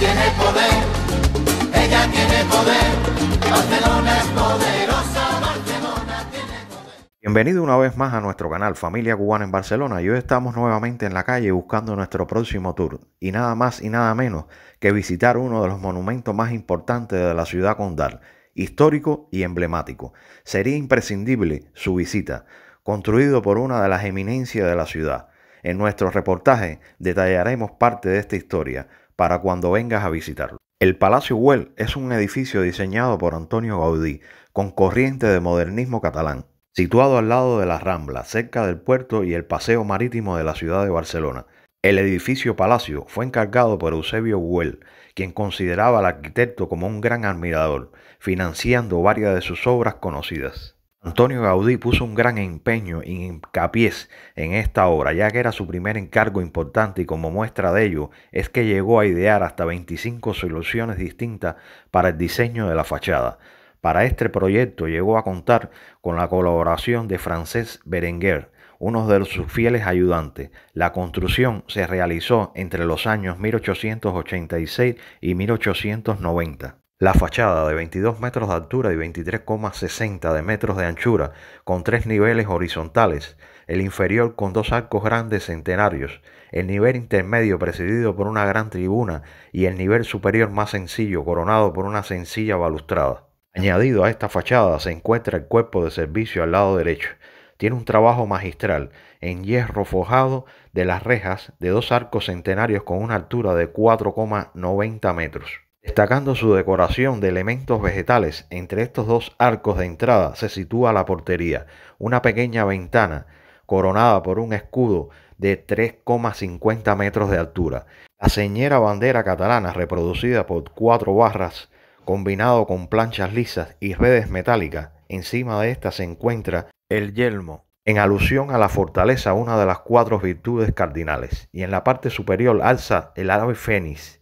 tiene poder, ella tiene poder, Barcelona es poderosa, Barcelona tiene poder. Bienvenido una vez más a nuestro canal Familia Cubana en Barcelona y hoy estamos nuevamente en la calle buscando nuestro próximo tour y nada más y nada menos que visitar uno de los monumentos más importantes de la ciudad condal, histórico y emblemático. Sería imprescindible su visita, construido por una de las eminencias de la ciudad. En nuestro reportaje detallaremos parte de esta historia, para cuando vengas a visitarlo. El Palacio Güell es un edificio diseñado por Antonio Gaudí, con corriente de modernismo catalán, situado al lado de la Rambla, cerca del puerto y el paseo marítimo de la ciudad de Barcelona. El edificio Palacio fue encargado por Eusebio Güell, quien consideraba al arquitecto como un gran admirador, financiando varias de sus obras conocidas. Antonio Gaudí puso un gran empeño y hincapié en esta obra, ya que era su primer encargo importante y como muestra de ello es que llegó a idear hasta 25 soluciones distintas para el diseño de la fachada. Para este proyecto llegó a contar con la colaboración de Francesc Berenguer, uno de sus fieles ayudantes. La construcción se realizó entre los años 1886 y 1890. La fachada de 22 metros de altura y 23,60 de metros de anchura, con tres niveles horizontales, el inferior con dos arcos grandes centenarios, el nivel intermedio presidido por una gran tribuna y el nivel superior más sencillo coronado por una sencilla balustrada. Añadido a esta fachada se encuentra el cuerpo de servicio al lado derecho. Tiene un trabajo magistral en hierro forjado de las rejas de dos arcos centenarios con una altura de 4,90 metros. Destacando su decoración de elementos vegetales, entre estos dos arcos de entrada se sitúa la portería, una pequeña ventana coronada por un escudo de 3,50 metros de altura. La señera bandera catalana reproducida por cuatro barras combinado con planchas lisas y redes metálicas. Encima de esta se encuentra el yelmo, en alusión a la fortaleza, una de las cuatro virtudes cardinales, y en la parte superior alza el árabe fénix,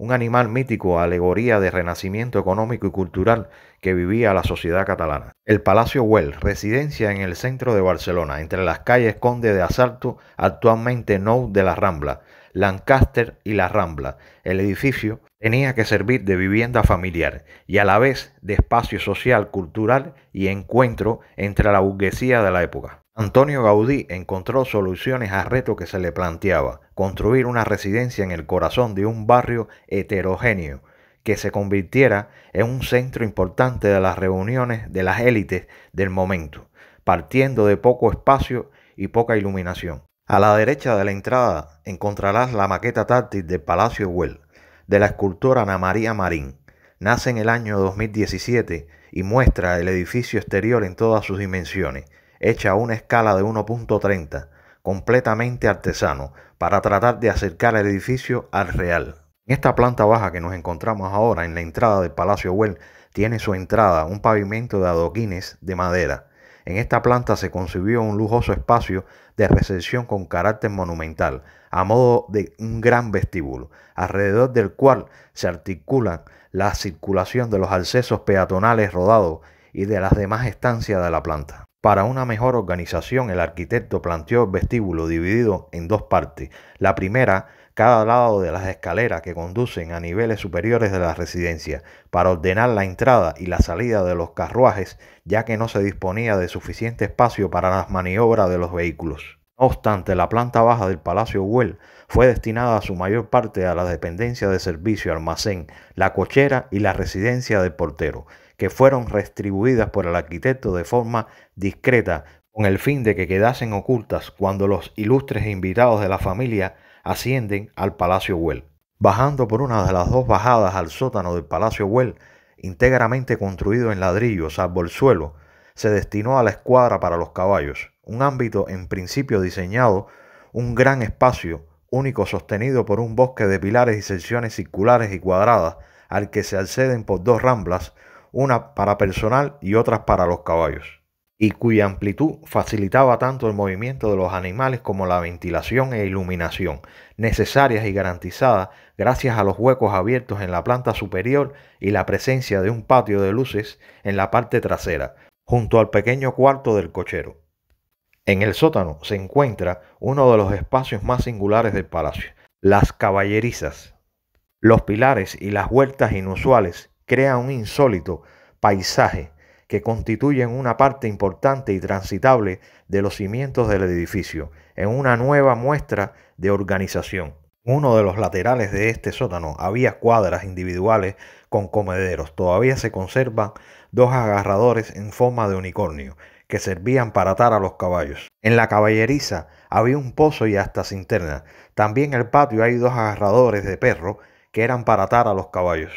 un animal mítico, alegoría de renacimiento económico y cultural que vivía la sociedad catalana. El Palacio Güell, residencia en el centro de Barcelona, entre las calles Conde de Asalto, actualmente Nou de la Rambla, Lancaster y la Rambla. El edificio tenía que servir de vivienda familiar y a la vez de espacio social, cultural y encuentro entre la burguesía de la época. Antonio Gaudí encontró soluciones al reto que se le planteaba, construir una residencia en el corazón de un barrio heterogéneo que se convirtiera en un centro importante de las reuniones de las élites del momento, partiendo de poco espacio y poca iluminación. A la derecha de la entrada encontrarás la maqueta táctil del Palacio Well, de la escultora Ana María Marín. Nace en el año 2017 y muestra el edificio exterior en todas sus dimensiones, hecha a una escala de 1.30, completamente artesano, para tratar de acercar el edificio al real. Esta planta baja que nos encontramos ahora en la entrada del Palacio Well tiene su entrada un pavimento de adoquines de madera. En esta planta se concibió un lujoso espacio de recepción con carácter monumental, a modo de un gran vestíbulo, alrededor del cual se articulan la circulación de los accesos peatonales rodados y de las demás estancias de la planta. Para una mejor organización, el arquitecto planteó el vestíbulo dividido en dos partes. La primera, cada lado de las escaleras que conducen a niveles superiores de la residencia, para ordenar la entrada y la salida de los carruajes, ya que no se disponía de suficiente espacio para las maniobras de los vehículos. No obstante, la planta baja del Palacio Well fue destinada a su mayor parte a la dependencia de servicio, almacén, la cochera y la residencia del portero que fueron restribuidas por el arquitecto de forma discreta con el fin de que quedasen ocultas cuando los ilustres invitados de la familia ascienden al Palacio Well. Bajando por una de las dos bajadas al sótano del Palacio Well, íntegramente construido en ladrillo salvo el suelo, se destinó a la escuadra para los caballos, un ámbito en principio diseñado, un gran espacio único sostenido por un bosque de pilares y secciones circulares y cuadradas, al que se acceden por dos ramblas, una para personal y otras para los caballos, y cuya amplitud facilitaba tanto el movimiento de los animales como la ventilación e iluminación, necesarias y garantizadas gracias a los huecos abiertos en la planta superior y la presencia de un patio de luces en la parte trasera, junto al pequeño cuarto del cochero. En el sótano se encuentra uno de los espacios más singulares del palacio, las caballerizas. Los pilares y las huertas inusuales crea un insólito paisaje que constituye una parte importante y transitable de los cimientos del edificio, en una nueva muestra de organización. Uno de los laterales de este sótano había cuadras individuales con comederos. Todavía se conservan dos agarradores en forma de unicornio que servían para atar a los caballos. En la caballeriza había un pozo y hasta cinterna. También en el patio hay dos agarradores de perro que eran para atar a los caballos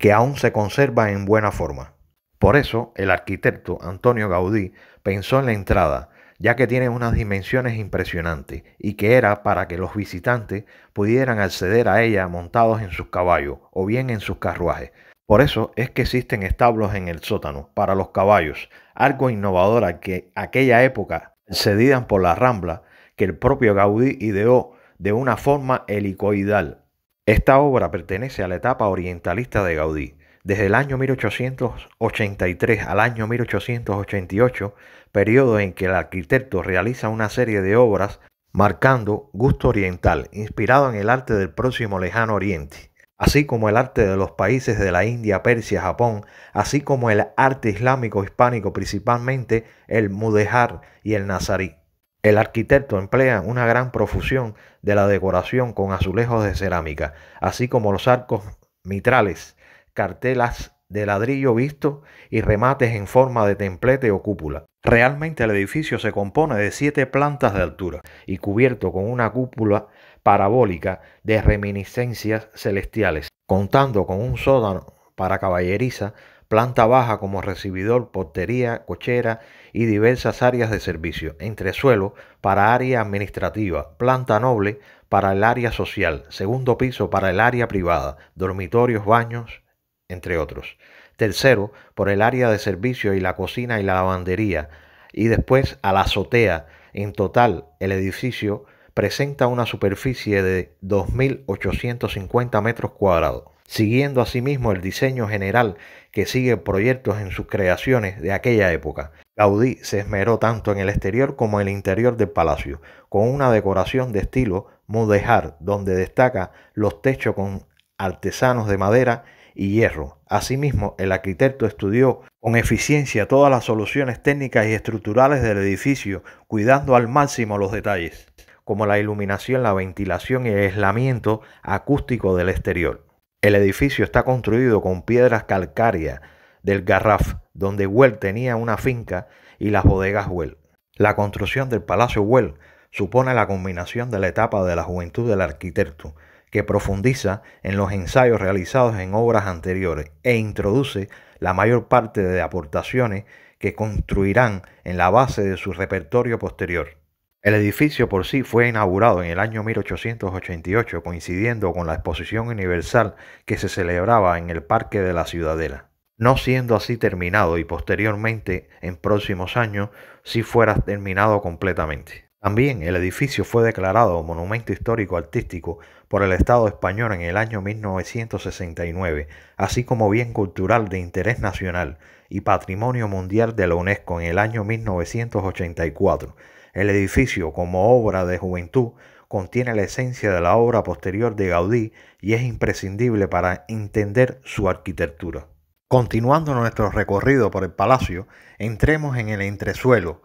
que aún se conserva en buena forma. Por eso, el arquitecto Antonio Gaudí pensó en la entrada, ya que tiene unas dimensiones impresionantes y que era para que los visitantes pudieran acceder a ella montados en sus caballos o bien en sus carruajes. Por eso es que existen establos en el sótano para los caballos, algo innovador que aquella época cedían por la Rambla que el propio Gaudí ideó de una forma helicoidal, esta obra pertenece a la etapa orientalista de Gaudí. Desde el año 1883 al año 1888, periodo en que el arquitecto realiza una serie de obras marcando gusto oriental, inspirado en el arte del próximo lejano oriente, así como el arte de los países de la India, Persia, Japón, así como el arte islámico hispánico, principalmente el mudéjar y el nazarí. El arquitecto emplea una gran profusión de la decoración con azulejos de cerámica, así como los arcos mitrales, cartelas de ladrillo visto y remates en forma de templete o cúpula. Realmente el edificio se compone de siete plantas de altura y cubierto con una cúpula parabólica de reminiscencias celestiales, contando con un sótano para caballeriza, planta baja como recibidor, portería, cochera y diversas áreas de servicio, entresuelo para área administrativa, planta noble para el área social, segundo piso para el área privada, dormitorios, baños, entre otros. Tercero, por el área de servicio y la cocina y la lavandería, y después a la azotea. En total, el edificio presenta una superficie de 2.850 metros cuadrados, siguiendo asimismo el diseño general que sigue proyectos en sus creaciones de aquella época. Gaudí se esmeró tanto en el exterior como en el interior del palacio, con una decoración de estilo mudéjar, donde destaca los techos con artesanos de madera y hierro. Asimismo, el arquitecto estudió con eficiencia todas las soluciones técnicas y estructurales del edificio, cuidando al máximo los detalles como la iluminación, la ventilación y el aislamiento acústico del exterior. El edificio está construido con piedras calcáreas del Garraf, donde Well tenía una finca, y las bodegas Well. La construcción del Palacio Well supone la combinación de la etapa de la juventud del arquitecto, que profundiza en los ensayos realizados en obras anteriores e introduce la mayor parte de aportaciones que construirán en la base de su repertorio posterior. El edificio por sí fue inaugurado en el año 1888, coincidiendo con la Exposición Universal que se celebraba en el Parque de la Ciudadela. No siendo así terminado y posteriormente, en próximos años, sí fuera terminado completamente. También el edificio fue declarado Monumento Histórico Artístico por el Estado español en el año 1969, así como Bien Cultural de Interés Nacional y Patrimonio Mundial de la UNESCO en el año 1984 el edificio, como obra de juventud, contiene la esencia de la obra posterior de Gaudí y es imprescindible para entender su arquitectura. Continuando nuestro recorrido por el palacio, entremos en el entresuelo.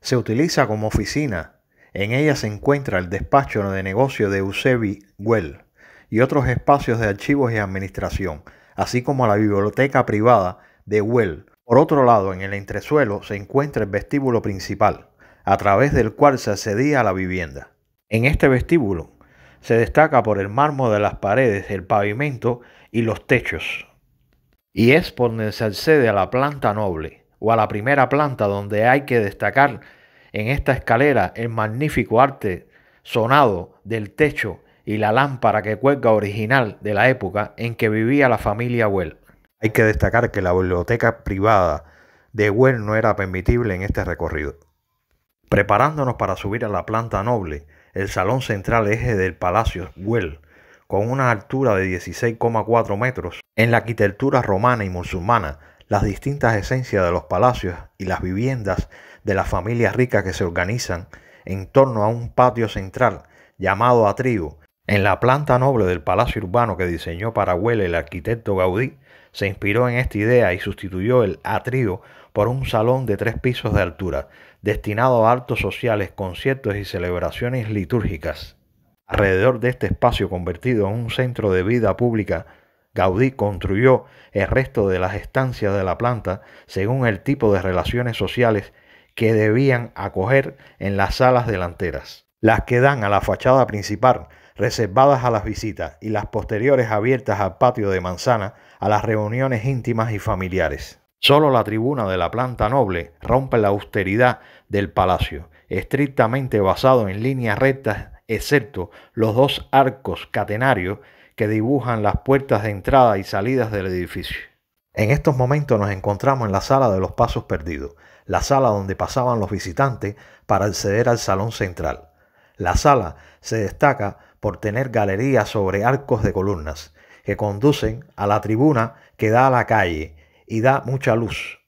Se utiliza como oficina. En ella se encuentra el despacho de negocio de Eusebi Well y otros espacios de archivos y administración, así como la biblioteca privada de Well. Por otro lado, en el entresuelo se encuentra el vestíbulo principal, a través del cual se accedía a la vivienda. En este vestíbulo se destaca por el mármol de las paredes, el pavimento y los techos. Y es por donde se accede a la planta noble o a la primera planta donde hay que destacar en esta escalera el magnífico arte sonado del techo y la lámpara que cuelga original de la época en que vivía la familia Well. Hay que destacar que la biblioteca privada de Well no era permitible en este recorrido. Preparándonos para subir a la planta noble, el salón central eje del Palacio Güell, con una altura de 16,4 metros, en la arquitectura romana y musulmana, las distintas esencias de los palacios y las viviendas de las familias ricas que se organizan en torno a un patio central llamado atrio. En la planta noble del palacio urbano que diseñó para Güell el arquitecto Gaudí, se inspiró en esta idea y sustituyó el atrio por un salón de tres pisos de altura, destinado a actos sociales, conciertos y celebraciones litúrgicas. Alrededor de este espacio convertido en un centro de vida pública, Gaudí construyó el resto de las estancias de la planta según el tipo de relaciones sociales que debían acoger en las salas delanteras. Las que dan a la fachada principal, reservadas a las visitas, y las posteriores abiertas al patio de manzana, a las reuniones íntimas y familiares. Solo la tribuna de la planta noble rompe la austeridad del palacio, estrictamente basado en líneas rectas, excepto los dos arcos catenarios que dibujan las puertas de entrada y salidas del edificio. En estos momentos nos encontramos en la sala de los pasos perdidos, la sala donde pasaban los visitantes para acceder al salón central. La sala se destaca por tener galerías sobre arcos de columnas que conducen a la tribuna que da a la calle y da mucha luz.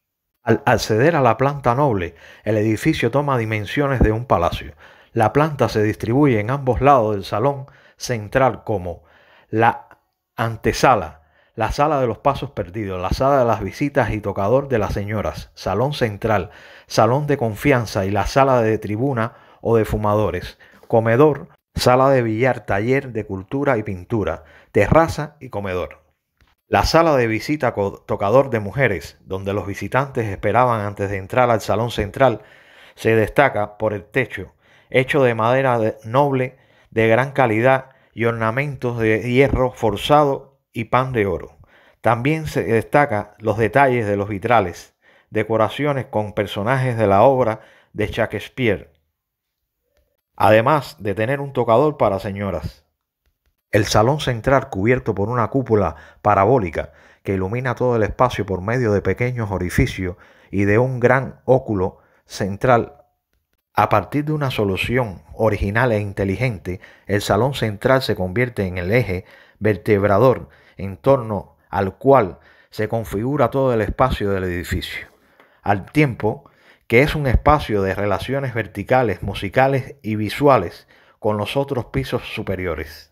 Al acceder a la planta noble, el edificio toma dimensiones de un palacio. La planta se distribuye en ambos lados del salón central como la antesala, la sala de los pasos perdidos, la sala de las visitas y tocador de las señoras, salón central, salón de confianza y la sala de tribuna o de fumadores, comedor, sala de billar, taller de cultura y pintura, terraza y comedor. La sala de visita tocador de mujeres, donde los visitantes esperaban antes de entrar al salón central, se destaca por el techo, hecho de madera noble de gran calidad y ornamentos de hierro forzado y pan de oro. También se destaca los detalles de los vitrales, decoraciones con personajes de la obra de Shakespeare, además de tener un tocador para señoras. El salón central, cubierto por una cúpula parabólica que ilumina todo el espacio por medio de pequeños orificios y de un gran óculo central a partir de una solución original e inteligente, el salón central se convierte en el eje vertebrador en torno al cual se configura todo el espacio del edificio, al tiempo que es un espacio de relaciones verticales, musicales y visuales con los otros pisos superiores.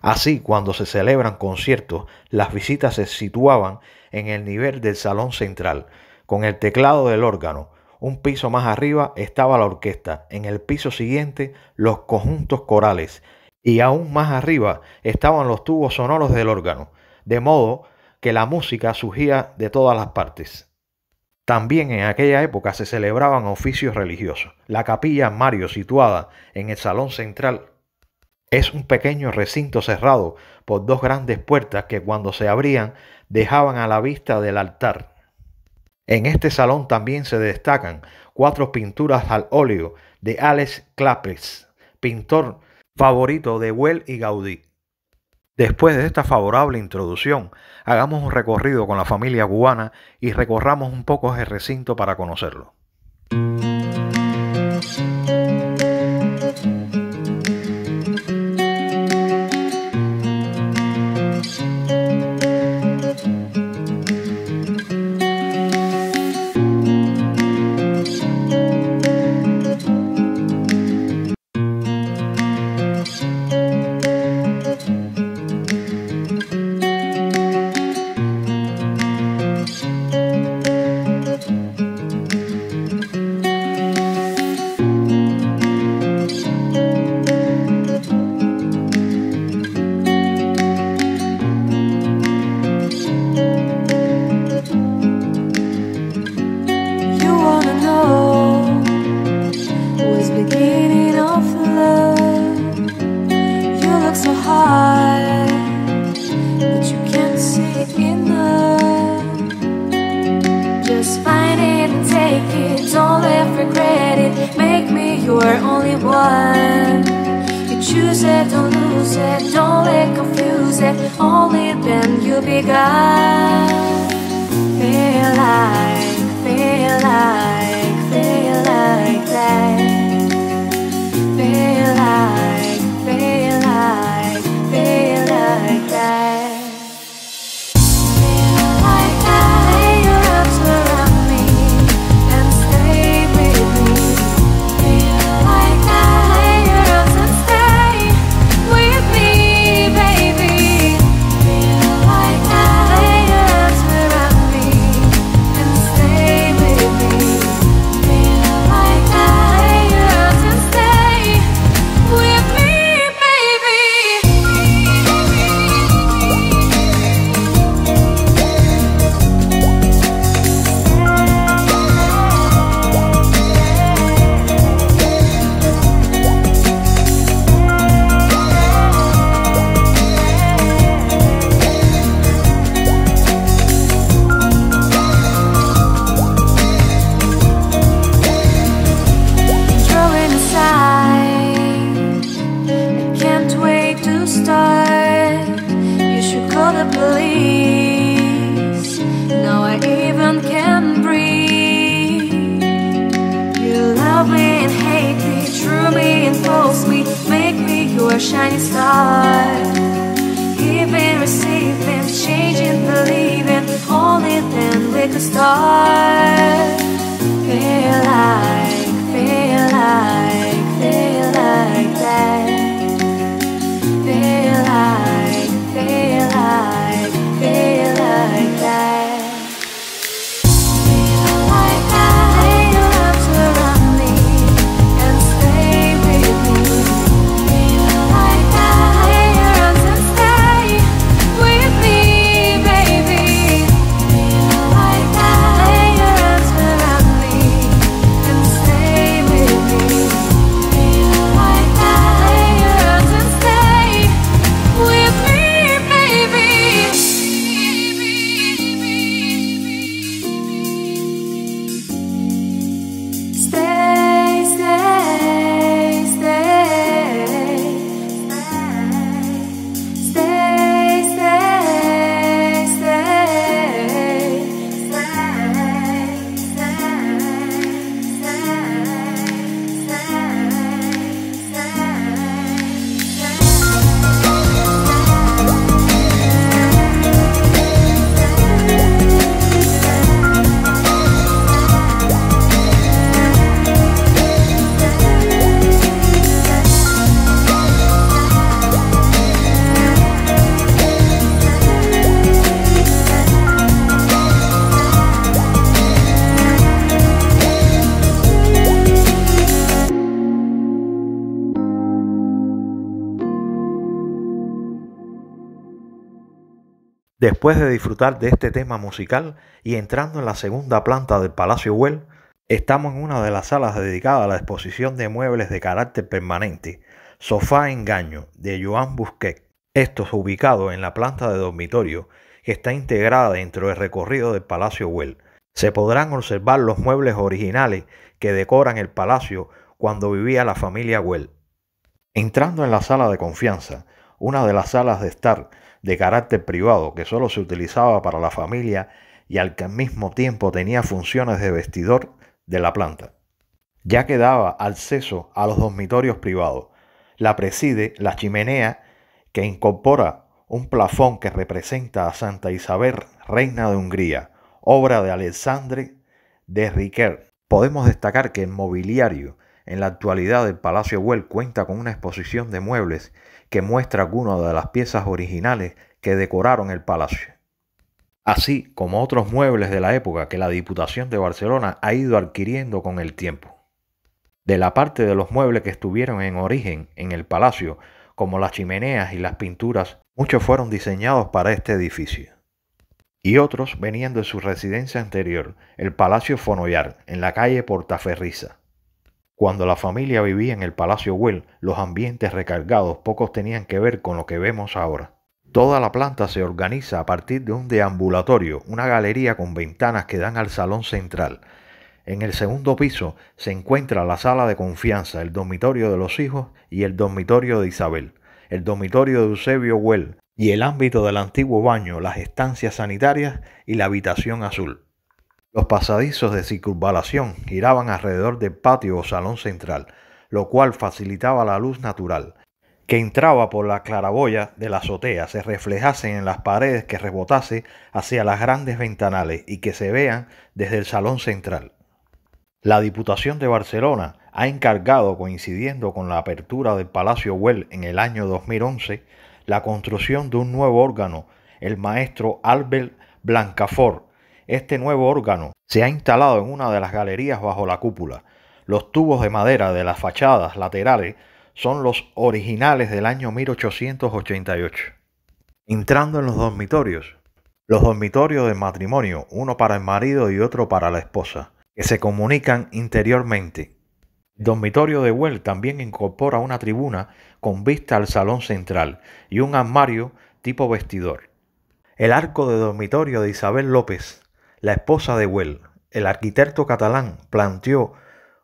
Así, cuando se celebran conciertos, las visitas se situaban en el nivel del salón central, con el teclado del órgano. Un piso más arriba estaba la orquesta, en el piso siguiente los conjuntos corales y aún más arriba estaban los tubos sonoros del órgano, de modo que la música surgía de todas las partes. También en aquella época se celebraban oficios religiosos. La capilla Mario, situada en el salón central es un pequeño recinto cerrado por dos grandes puertas que cuando se abrían dejaban a la vista del altar. En este salón también se destacan cuatro pinturas al óleo de Alex Clapes, pintor favorito de Well y Gaudí. Después de esta favorable introducción, hagamos un recorrido con la familia cubana y recorramos un poco el recinto para conocerlo. it, don't let confuse it. Only then you will be begun realize. Después de disfrutar de este tema musical y entrando en la segunda planta del Palacio Well, estamos en una de las salas dedicadas a la exposición de muebles de carácter permanente, Sofá Engaño, de Joan Busquet. Esto ubicados ubicado en la planta de dormitorio que está integrada dentro del recorrido del Palacio Well. Se podrán observar los muebles originales que decoran el palacio cuando vivía la familia Well. Entrando en la sala de confianza, una de las salas de estar, de carácter privado que solo se utilizaba para la familia y al que al mismo tiempo tenía funciones de vestidor de la planta. Ya que daba acceso a los dormitorios privados. La preside la chimenea que incorpora un plafón que representa a Santa Isabel, reina de Hungría, obra de Alexandre de Riquer. Podemos destacar que el mobiliario en la actualidad del Palacio Güell cuenta con una exposición de muebles que muestra algunas de las piezas originales que decoraron el palacio, así como otros muebles de la época que la Diputación de Barcelona ha ido adquiriendo con el tiempo. De la parte de los muebles que estuvieron en origen en el palacio, como las chimeneas y las pinturas, muchos fueron diseñados para este edificio. Y otros venían de su residencia anterior, el Palacio Fonoyar, en la calle Portaferrisa cuando la familia vivía en el Palacio Well, los ambientes recargados pocos tenían que ver con lo que vemos ahora. Toda la planta se organiza a partir de un deambulatorio, una galería con ventanas que dan al salón central. En el segundo piso se encuentra la sala de confianza, el dormitorio de los hijos y el dormitorio de Isabel, el dormitorio de Eusebio Well y el ámbito del antiguo baño, las estancias sanitarias y la habitación azul. Los pasadizos de circunvalación giraban alrededor del patio o salón central, lo cual facilitaba la luz natural, que entraba por la claraboya de la azotea, se reflejase en las paredes que rebotase hacia las grandes ventanales y que se vean desde el salón central. La Diputación de Barcelona ha encargado, coincidiendo con la apertura del Palacio Well en el año 2011, la construcción de un nuevo órgano, el maestro Albert Blancafort, este nuevo órgano se ha instalado en una de las galerías bajo la cúpula. Los tubos de madera de las fachadas laterales son los originales del año 1888. Entrando en los dormitorios. Los dormitorios de matrimonio, uno para el marido y otro para la esposa, que se comunican interiormente. El dormitorio de huel también incorpora una tribuna con vista al salón central y un armario tipo vestidor. El arco de dormitorio de Isabel López la esposa de Well, el arquitecto catalán, planteó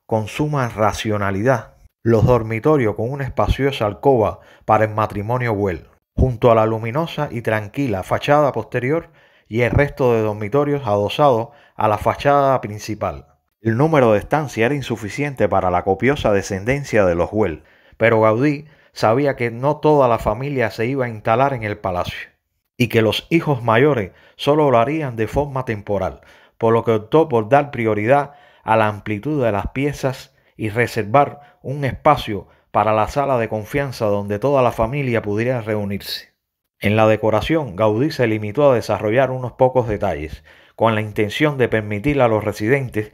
con suma racionalidad los dormitorios con una espaciosa alcoba para el matrimonio Well, junto a la luminosa y tranquila fachada posterior y el resto de dormitorios adosados a la fachada principal. El número de estancias era insuficiente para la copiosa descendencia de los Well, pero Gaudí sabía que no toda la familia se iba a instalar en el palacio y que los hijos mayores solo lo harían de forma temporal, por lo que optó por dar prioridad a la amplitud de las piezas y reservar un espacio para la sala de confianza donde toda la familia pudiera reunirse. En la decoración, Gaudí se limitó a desarrollar unos pocos detalles, con la intención de permitir a los residentes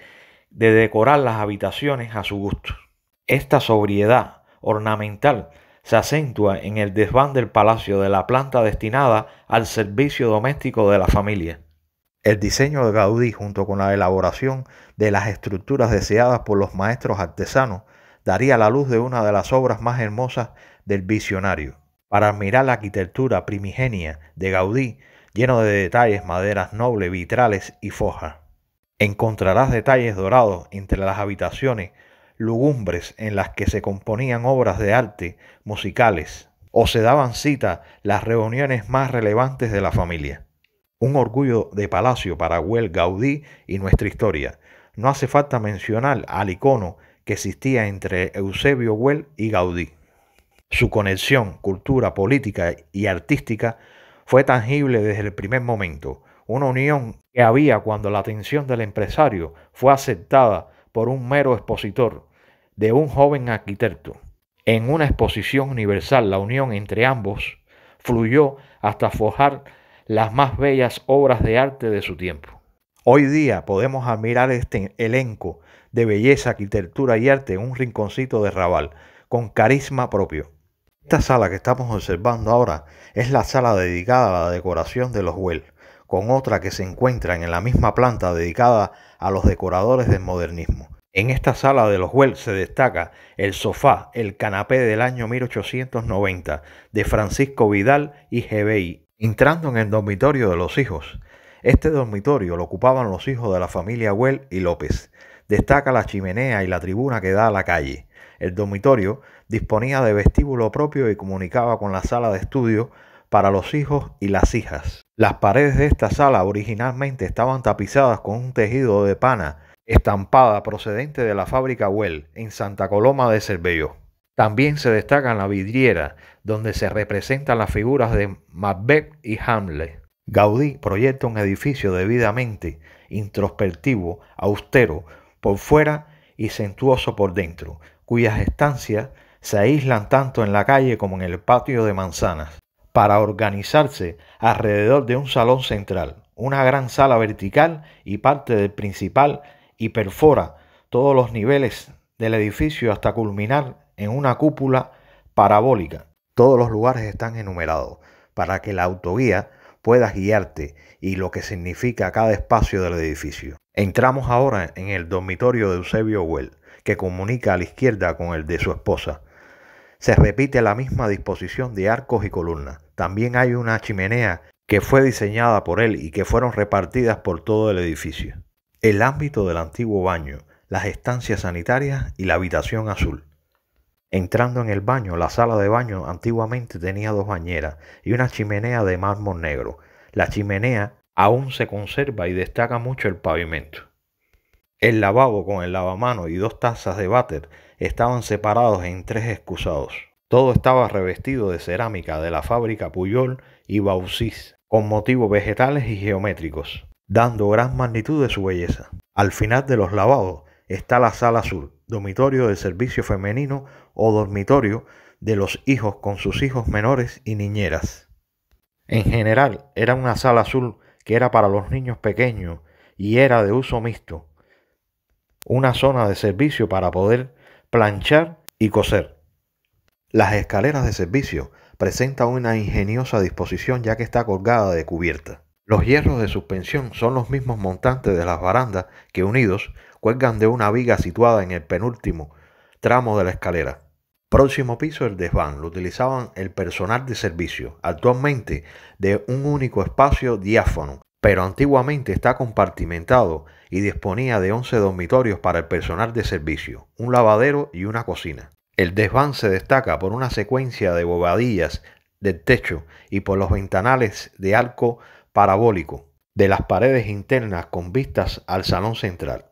de decorar las habitaciones a su gusto. Esta sobriedad ornamental se acentúa en el desván del palacio de la planta destinada al servicio doméstico de la familia. El diseño de Gaudí junto con la elaboración de las estructuras deseadas por los maestros artesanos daría la luz de una de las obras más hermosas del visionario. Para admirar la arquitectura primigenia de Gaudí, lleno de detalles, maderas nobles, vitrales y foja, Encontrarás detalles dorados entre las habitaciones lugumbres en las que se componían obras de arte, musicales, o se daban cita las reuniones más relevantes de la familia. Un orgullo de palacio para Well Gaudí y nuestra historia. No hace falta mencionar al icono que existía entre Eusebio Well y Gaudí. Su conexión, cultura, política y artística fue tangible desde el primer momento, una unión que había cuando la atención del empresario fue aceptada por un mero expositor de un joven arquitecto. En una exposición universal, la unión entre ambos fluyó hasta forjar las más bellas obras de arte de su tiempo. Hoy día podemos admirar este elenco de belleza, arquitectura y arte en un rinconcito de Raval, con carisma propio. Esta sala que estamos observando ahora es la sala dedicada a la decoración de los Huel, con otra que se encuentra en la misma planta dedicada a los decoradores del modernismo. En esta sala de los Wells se destaca el sofá, el canapé del año 1890 de Francisco Vidal y G.B.I., entrando en el dormitorio de los hijos. Este dormitorio lo ocupaban los hijos de la familia Well y López. Destaca la chimenea y la tribuna que da a la calle. El dormitorio disponía de vestíbulo propio y comunicaba con la sala de estudio para los hijos y las hijas. Las paredes de esta sala originalmente estaban tapizadas con un tejido de pana estampada procedente de la fábrica Well en Santa Coloma de Cervelló... También se destaca la vidriera, donde se representan las figuras de Macbeth y Hamlet. Gaudí proyecta un edificio debidamente introspectivo, austero por fuera y sentuoso por dentro, cuyas estancias se aíslan tanto en la calle como en el patio de manzanas, para organizarse alrededor de un salón central, una gran sala vertical y parte del principal y perfora todos los niveles del edificio hasta culminar en una cúpula parabólica. Todos los lugares están enumerados para que la autoguía pueda guiarte y lo que significa cada espacio del edificio. Entramos ahora en el dormitorio de Eusebio Well, que comunica a la izquierda con el de su esposa. Se repite la misma disposición de arcos y columnas. También hay una chimenea que fue diseñada por él y que fueron repartidas por todo el edificio el ámbito del antiguo baño, las estancias sanitarias y la habitación azul. Entrando en el baño, la sala de baño antiguamente tenía dos bañeras y una chimenea de mármol negro. La chimenea aún se conserva y destaca mucho el pavimento. El lavabo con el lavamano y dos tazas de váter estaban separados en tres excusados. Todo estaba revestido de cerámica de la fábrica Puyol y Bausis con motivos vegetales y geométricos dando gran magnitud de su belleza. Al final de los lavados está la sala azul, dormitorio de servicio femenino o dormitorio de los hijos con sus hijos menores y niñeras. En general era una sala azul que era para los niños pequeños y era de uso mixto, una zona de servicio para poder planchar y coser. Las escaleras de servicio presentan una ingeniosa disposición ya que está colgada de cubierta. Los hierros de suspensión son los mismos montantes de las barandas que unidos cuelgan de una viga situada en el penúltimo tramo de la escalera. Próximo piso el desván, lo utilizaban el personal de servicio, actualmente de un único espacio diáfano, pero antiguamente está compartimentado y disponía de 11 dormitorios para el personal de servicio, un lavadero y una cocina. El desván se destaca por una secuencia de bobadillas del techo y por los ventanales de arco parabólico de las paredes internas con vistas al salón central.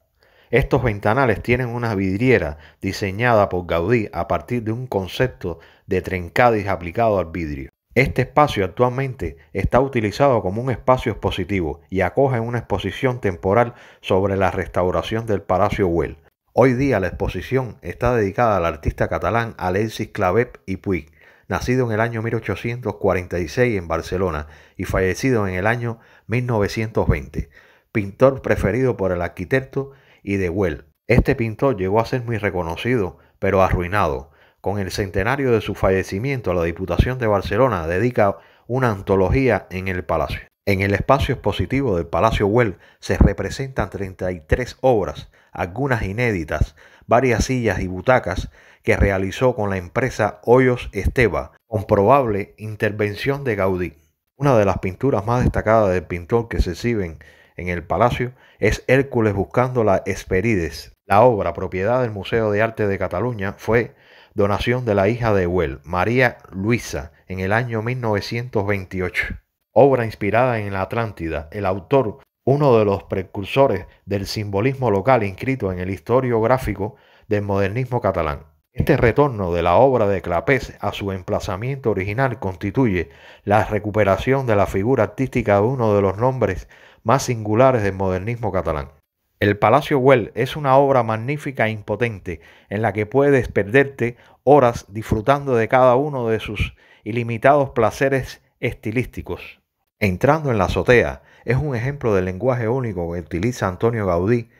Estos ventanales tienen una vidriera diseñada por Gaudí a partir de un concepto de trencadis aplicado al vidrio. Este espacio actualmente está utilizado como un espacio expositivo y acoge una exposición temporal sobre la restauración del Palacio Güell. Hoy día la exposición está dedicada al artista catalán Alexis Clavet y Puig, nacido en el año 1846 en Barcelona y fallecido en el año 1920, pintor preferido por el arquitecto y de Well. Este pintor llegó a ser muy reconocido, pero arruinado. Con el centenario de su fallecimiento, la Diputación de Barcelona dedica una antología en el palacio. En el espacio expositivo del Palacio Well se representan 33 obras, algunas inéditas, varias sillas y butacas que realizó con la empresa Hoyos Esteba, con probable intervención de Gaudí. Una de las pinturas más destacadas del pintor que se exhiben en el palacio es Hércules buscando la Esperides. La obra, propiedad del Museo de Arte de Cataluña, fue donación de la hija de Huel, María Luisa, en el año 1928. Obra inspirada en la Atlántida, el autor uno de los precursores del simbolismo local inscrito en el historiográfico del modernismo catalán. Este retorno de la obra de Clapés a su emplazamiento original constituye la recuperación de la figura artística de uno de los nombres más singulares del modernismo catalán. El Palacio Güell es una obra magnífica e impotente en la que puedes perderte horas disfrutando de cada uno de sus ilimitados placeres estilísticos. Entrando en la azotea, es un ejemplo del lenguaje único que utiliza Antonio Gaudí.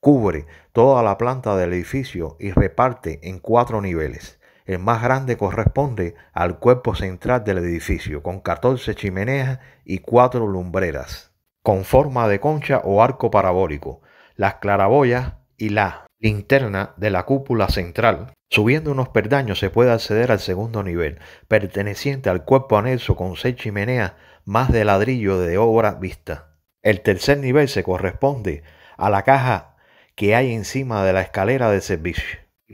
Cubre toda la planta del edificio y reparte en cuatro niveles. El más grande corresponde al cuerpo central del edificio, con 14 chimeneas y cuatro lumbreras, con forma de concha o arco parabólico. Las claraboyas y la linterna de la cúpula central. Subiendo unos perdaños se puede acceder al segundo nivel, perteneciente al cuerpo anexo con seis chimeneas más de ladrillo de obra vista. El tercer nivel se corresponde a la caja que hay encima de la escalera de servicio.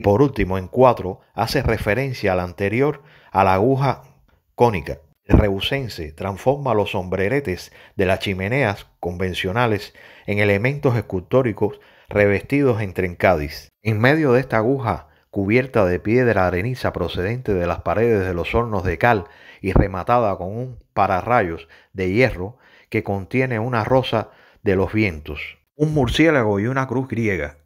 Por último, en 4 hace referencia al anterior a la aguja cónica. El reusense transforma los sombreretes de las chimeneas convencionales en elementos escultóricos revestidos en trencadis. En medio de esta aguja cubierta de piedra areniza procedente de las paredes de los hornos de cal y rematada con un pararrayos de hierro que contiene una rosa de los vientos, un murciélago y una cruz griega.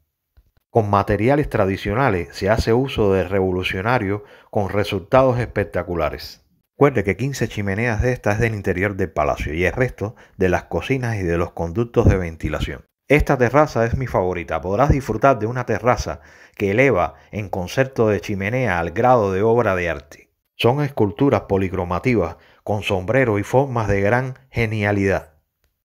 Con materiales tradicionales se hace uso de revolucionario con resultados espectaculares. Recuerde que 15 chimeneas de estas es del interior del palacio y el resto de las cocinas y de los conductos de ventilación. Esta terraza es mi favorita. Podrás disfrutar de una terraza que eleva en concepto de chimenea al grado de obra de arte. Son esculturas policromativas con sombreros y formas de gran genialidad.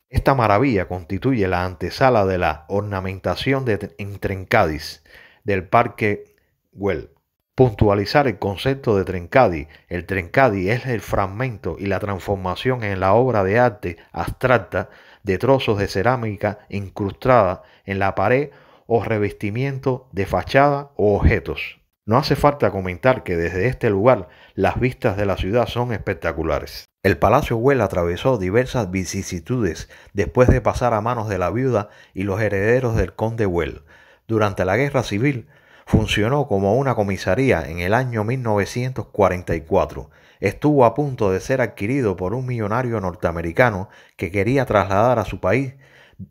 Esta maravilla constituye la antesala de la ornamentación de Trencadis del Parque Güell. Puntualizar el concepto de Trencadi. El Trencadi es el fragmento y la transformación en la obra de arte abstracta de trozos de cerámica incrustada en la pared o revestimiento de fachada o objetos. No hace falta comentar que desde este lugar las vistas de la ciudad son espectaculares. El Palacio Well atravesó diversas vicisitudes después de pasar a manos de la viuda y los herederos del conde Well. Durante la Guerra Civil funcionó como una comisaría en el año 1944. Estuvo a punto de ser adquirido por un millonario norteamericano que quería trasladar a su país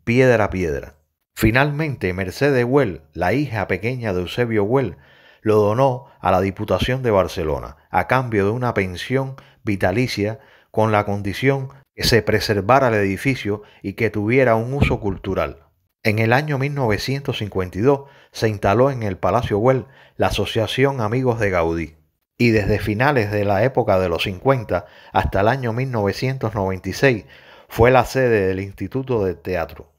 piedra a piedra. Finalmente, Mercedes Well, la hija pequeña de Eusebio Well, lo donó a la Diputación de Barcelona a cambio de una pensión vitalicia con la condición que se preservara el edificio y que tuviera un uso cultural. En el año 1952 se instaló en el Palacio Güell la Asociación Amigos de Gaudí y desde finales de la época de los 50 hasta el año 1996 fue la sede del Instituto de Teatro.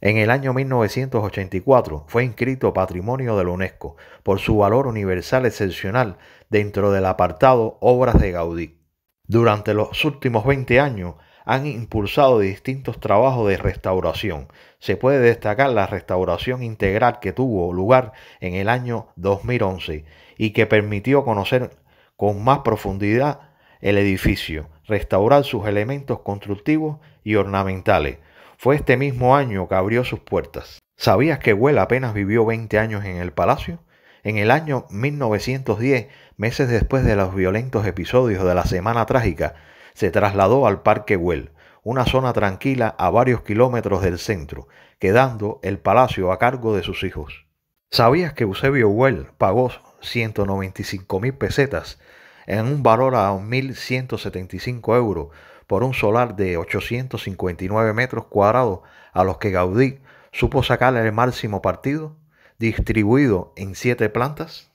En el año 1984 fue inscrito Patrimonio de la UNESCO por su valor universal excepcional dentro del apartado Obras de Gaudí. Durante los últimos 20 años han impulsado distintos trabajos de restauración. Se puede destacar la restauración integral que tuvo lugar en el año 2011 y que permitió conocer con más profundidad el edificio, restaurar sus elementos constructivos y ornamentales, fue este mismo año que abrió sus puertas. ¿Sabías que Well apenas vivió 20 años en el palacio? En el año 1910, meses después de los violentos episodios de la Semana Trágica, se trasladó al Parque well una zona tranquila a varios kilómetros del centro, quedando el palacio a cargo de sus hijos. ¿Sabías que Eusebio Well pagó 195 mil pesetas en un valor a 1.175 euros por un solar de 859 metros cuadrados a los que Gaudí supo sacar el máximo partido, distribuido en siete plantas.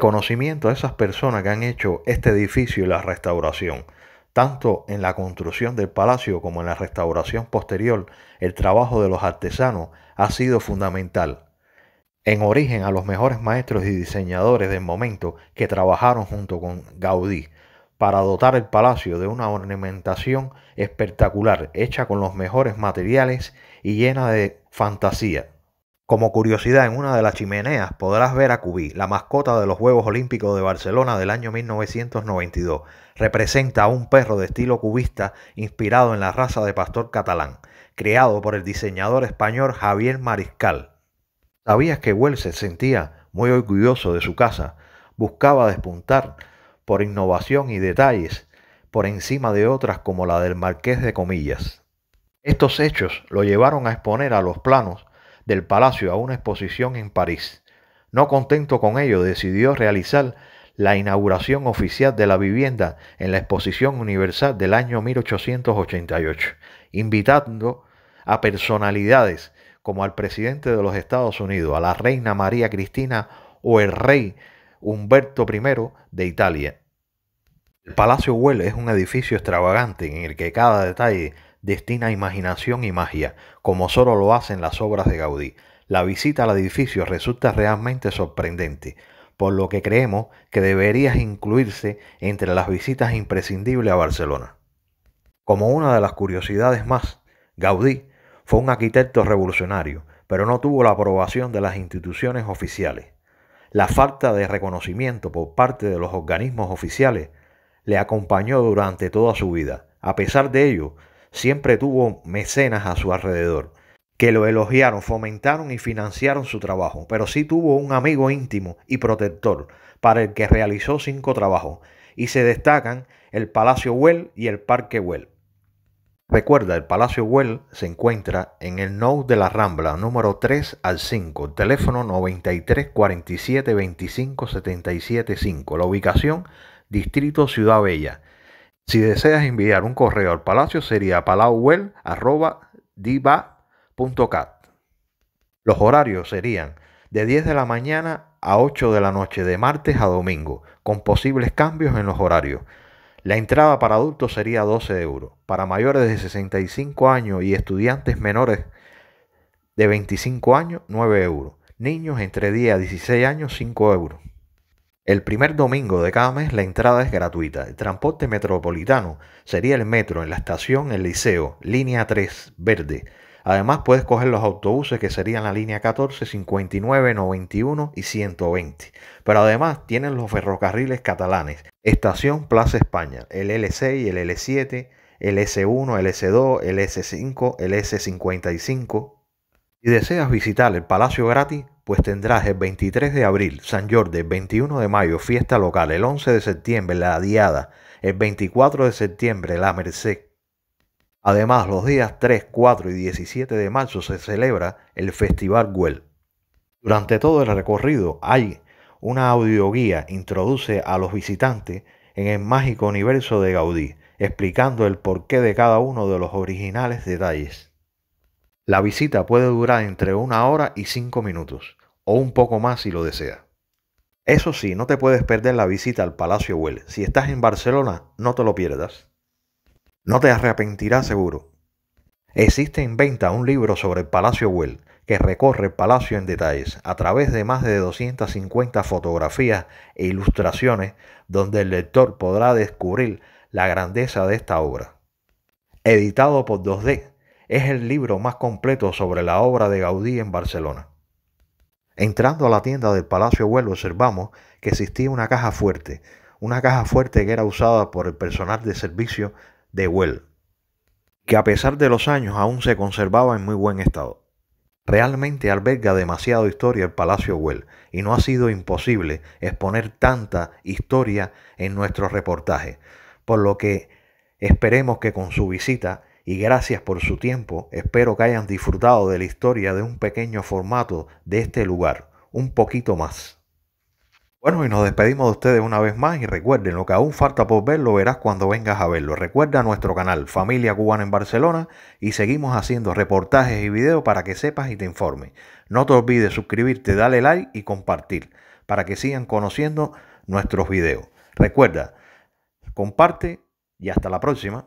conocimiento a esas personas que han hecho este edificio y la restauración, tanto en la construcción del palacio como en la restauración posterior, el trabajo de los artesanos ha sido fundamental. En origen a los mejores maestros y diseñadores del momento que trabajaron junto con Gaudí, para dotar el palacio de una ornamentación espectacular hecha con los mejores materiales y llena de fantasía. Como curiosidad, en una de las chimeneas podrás ver a Cubí, la mascota de los Juegos Olímpicos de Barcelona del año 1992. Representa a un perro de estilo cubista inspirado en la raza de pastor catalán, creado por el diseñador español Javier Mariscal. ¿Sabías que Wells se sentía muy orgulloso de su casa? Buscaba despuntar por innovación y detalles por encima de otras como la del marqués de Comillas. Estos hechos lo llevaron a exponer a los planos del palacio a una exposición en París. No contento con ello, decidió realizar la inauguración oficial de la vivienda en la Exposición Universal del año 1888, invitando a personalidades como al presidente de los Estados Unidos, a la reina María Cristina o el rey Humberto I de Italia. El Palacio Güell es un edificio extravagante en el que cada detalle destina imaginación y magia, como solo lo hacen las obras de Gaudí. La visita al edificio resulta realmente sorprendente, por lo que creemos que debería incluirse entre las visitas imprescindibles a Barcelona. Como una de las curiosidades más, Gaudí fue un arquitecto revolucionario, pero no tuvo la aprobación de las instituciones oficiales. La falta de reconocimiento por parte de los organismos oficiales le acompañó durante toda su vida. A pesar de ello, siempre tuvo mecenas a su alrededor, que lo elogiaron, fomentaron y financiaron su trabajo, pero sí tuvo un amigo íntimo y protector, para el que realizó cinco trabajos, y se destacan el Palacio Well y el Parque Well. Recuerda, el Palacio Well se encuentra en el Nou de la Rambla, número 3 al 5, teléfono 93 47 25 77 5. La ubicación Distrito Ciudad Bella. Si deseas enviar un correo al palacio sería palauwell.diva.cat. Los horarios serían de 10 de la mañana a 8 de la noche de martes a domingo, con posibles cambios en los horarios. La entrada para adultos sería 12 euros. Para mayores de 65 años y estudiantes menores de 25 años, 9 euros. Niños entre 10 a 16 años, 5 euros. El primer domingo de cada mes la entrada es gratuita. El transporte metropolitano sería el metro en la estación El Liceo, línea 3, verde. Además puedes coger los autobuses que serían la línea 14, 59, 91 y 120. Pero además tienen los ferrocarriles catalanes, estación Plaza España, el L6, el L7, el S1, el S2, el S5, el S55. Si deseas visitar el Palacio Gratis, pues tendrás el 23 de abril San Jordi, 21 de mayo fiesta local, el 11 de septiembre la Diada, el 24 de septiembre la Merced. Además, los días 3, 4 y 17 de marzo se celebra el Festival Güell. Durante todo el recorrido hay una audioguía introduce a los visitantes en el mágico universo de Gaudí, explicando el porqué de cada uno de los originales detalles. La visita puede durar entre una hora y cinco minutos o un poco más si lo desea. Eso sí, no te puedes perder la visita al Palacio Güell. Si estás en Barcelona, no te lo pierdas. No te arrepentirás seguro. Existe en venta un libro sobre el Palacio Güell que recorre el palacio en detalles a través de más de 250 fotografías e ilustraciones donde el lector podrá descubrir la grandeza de esta obra. Editado por 2D, es el libro más completo sobre la obra de Gaudí en Barcelona. Entrando a la tienda del Palacio Well observamos que existía una caja fuerte, una caja fuerte que era usada por el personal de servicio de Well, que a pesar de los años aún se conservaba en muy buen estado. Realmente alberga demasiada historia el Palacio Well y no ha sido imposible exponer tanta historia en nuestro reportaje, por lo que esperemos que con su visita y gracias por su tiempo. Espero que hayan disfrutado de la historia de un pequeño formato de este lugar, un poquito más. Bueno, y nos despedimos de ustedes una vez más y recuerden, lo que aún falta por ver lo verás cuando vengas a verlo. Recuerda nuestro canal Familia Cubana en Barcelona y seguimos haciendo reportajes y videos para que sepas y te informes. No te olvides suscribirte, darle like y compartir para que sigan conociendo nuestros videos. Recuerda, comparte y hasta la próxima.